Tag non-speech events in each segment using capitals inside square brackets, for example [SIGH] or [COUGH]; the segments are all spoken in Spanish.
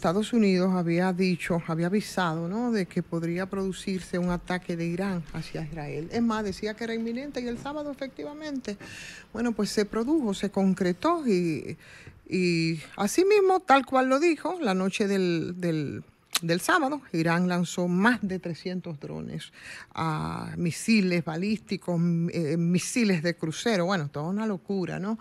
Estados Unidos había dicho, había avisado, ¿no? De que podría producirse un ataque de Irán hacia Israel. Es más, decía que era inminente y el sábado efectivamente, bueno, pues se produjo, se concretó y, y así mismo, tal cual lo dijo, la noche del del sábado, Irán lanzó más de 300 drones, ah, misiles balísticos, eh, misiles de crucero, bueno, toda una locura, ¿no?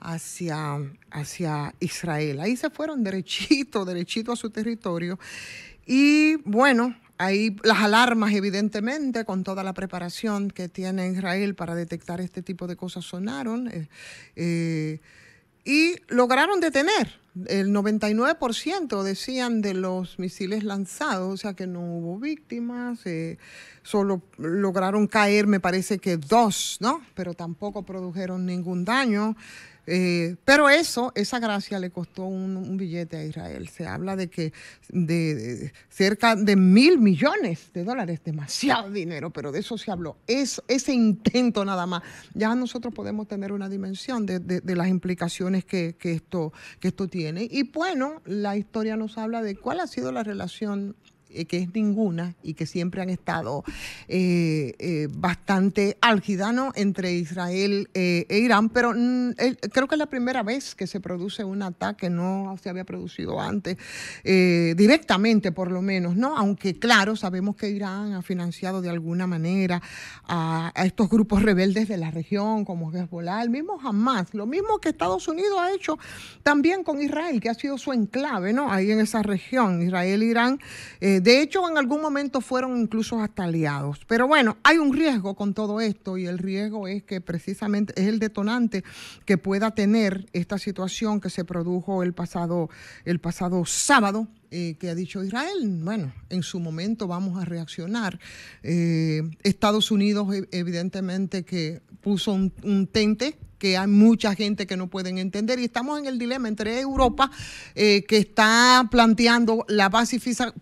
Hacia, hacia Israel. Ahí se fueron derechito, [LAUGHS] derechito a su territorio. Y bueno, Ahí las alarmas, evidentemente, con toda la preparación que tiene Israel para detectar este tipo de cosas, sonaron eh, eh, y lograron detener el 99% decían de los misiles lanzados, o sea que no hubo víctimas, eh, solo lograron caer, me parece que dos, ¿no? Pero tampoco produjeron ningún daño. Eh, pero eso, esa gracia le costó un, billete a Israel. Se habla de que de, cerca de mil millones de dólares, demasiado dinero, pero de eso se habló. Es, ese intento nada más. Ya nosotros podemos tener una dimensión de, las implicaciones que, esto, que esto tiene y bueno, la historia nos habla de cuál ha sido la relación eh, que es ninguna y que siempre han estado eh, eh, bastante álgida entre Israel e Irán, pero mm, creo que es la primera vez que se produce un ataque, no se había producido antes, directamente por lo menos, ¿no? aunque claro, sabemos que Irán ha financiado de alguna manera a, estos grupos rebeldes de la región como Hezbollah, el mismo Hamas, lo mismo que Estados Unidos ha hecho también con Israel, que ha sido su enclave ¿no? ahí en esa región, Israel-Irán. Eh, de hecho, en algún momento fueron incluso hasta aliados. Pero bueno, hay un riesgo con todo esto y el riesgo es que precisamente es el detonante que pueda tener esta situación que se produjo el pasado, el pasado sábado eh, que ha dicho Israel, bueno, en su momento vamos a reaccionar. Eh, Estados Unidos e, evidentemente que puso un, tente que hay mucha gente que no pueden entender y estamos en el dilema entre Europa eh, que está planteando la base fiscal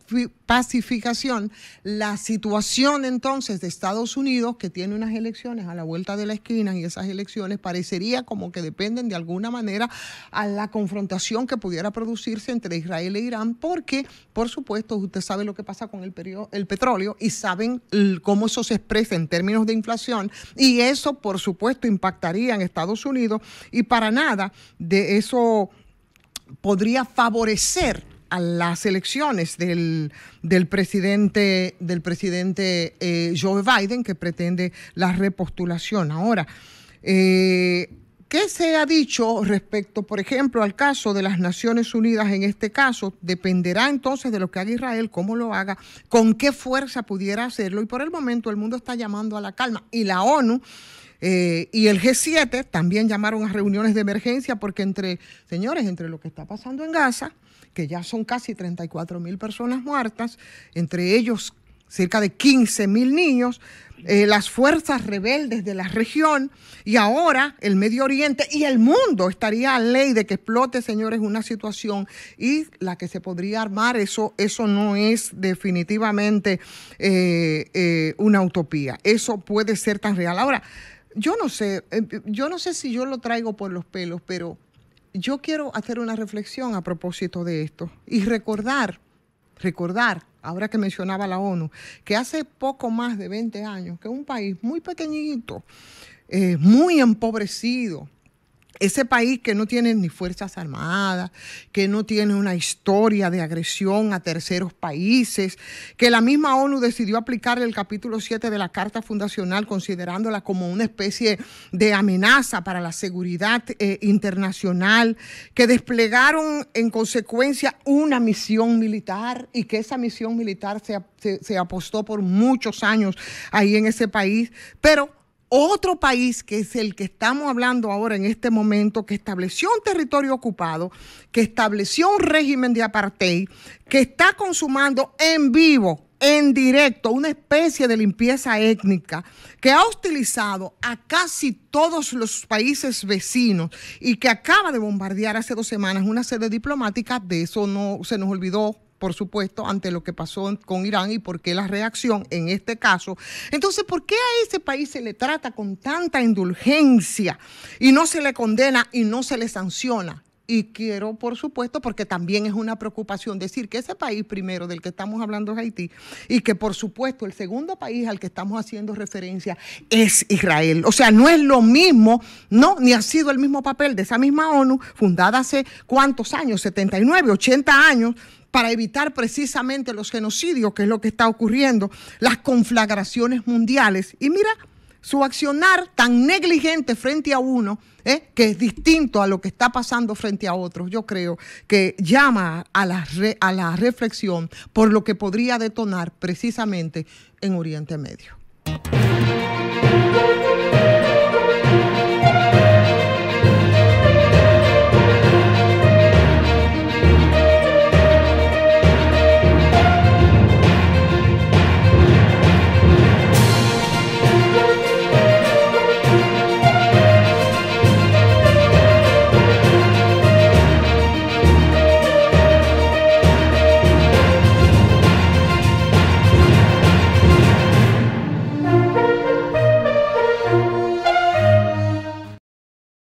pacificación, la situación entonces de Estados Unidos, que tiene unas elecciones a la vuelta de la esquina y esas elecciones parecería como que dependen de alguna manera a la confrontación que pudiera producirse entre Israel e Irán, porque, por supuesto, usted sabe lo que pasa con el, periodo, el petróleo y saben cómo eso se expresa en términos de inflación y eso, por supuesto, impactaría en Estados Unidos y para nada de eso podría favorecer a las elecciones del, del presidente, del presidente eh, Joe Biden, que pretende la repostulación. Ahora, eh, ¿Qué se ha dicho respecto, por ejemplo, al caso de las Naciones Unidas en este caso? Dependerá entonces de lo que haga Israel, cómo lo haga, con qué fuerza pudiera hacerlo. Y por el momento el mundo está llamando a la calma. Y la ONU eh, y el G7 también llamaron a reuniones de emergencia porque entre, señores, entre lo que está pasando en Gaza, que ya son casi 34 mil personas muertas, entre ellos cerca de 15 mil niños, eh, las fuerzas rebeldes de la región y ahora el Medio Oriente y el mundo estaría a ley de que explote, señores, una situación y la que se podría armar, eso, eso no es definitivamente eh, una utopía, eso puede ser tan real. Ahora, yo no sé, eh, eh, yo no sé si yo lo traigo por los pelos, pero yo quiero hacer una reflexión a propósito de esto y recordar, recordar, ahora que mencionaba la ONU, que hace poco más de 20 años que un país muy pequeñito, eh, muy empobrecido, ese país que no tiene ni Fuerzas Armadas, que no tiene una historia de agresión a terceros países, que la misma ONU decidió aplicar el capítulo 7 de la Carta Fundacional considerándola como una especie de amenaza para la seguridad eh, internacional, que desplegaron en consecuencia una misión militar y que esa misión militar se, se apostó por muchos años ahí en ese país, pero otro país que es el que estamos hablando ahora en este momento, que estableció un territorio ocupado, que estableció un régimen de apartheid, que está consumando en vivo, en directo, una especie de limpieza étnica, que ha hostilizado a casi todos los países vecinos y que acaba de bombardear hace dos semanas una sede diplomática, de eso no se nos olvidó por supuesto, ante lo que pasó con Irán y por qué la reacción en este caso. Entonces, ¿por qué a ese país se le trata con tanta indulgencia y no se le condena y no se le sanciona? Y quiero, por supuesto, porque también es una preocupación decir que ese país primero del que estamos hablando es Haití y que, por supuesto, el segundo país al que estamos haciendo referencia es Israel. O sea, no es lo mismo, no, ni ha sido el mismo papel de esa misma ONU fundada hace cuántos años, 79, 80 años, para evitar precisamente los genocidios, que es lo que está ocurriendo, las conflagraciones mundiales. Y mira su accionar tan negligente frente a uno, ¿eh? que es distinto a lo que está pasando frente a otros, yo creo que llama a la, a la reflexión por lo que podría detonar precisamente en Oriente Medio.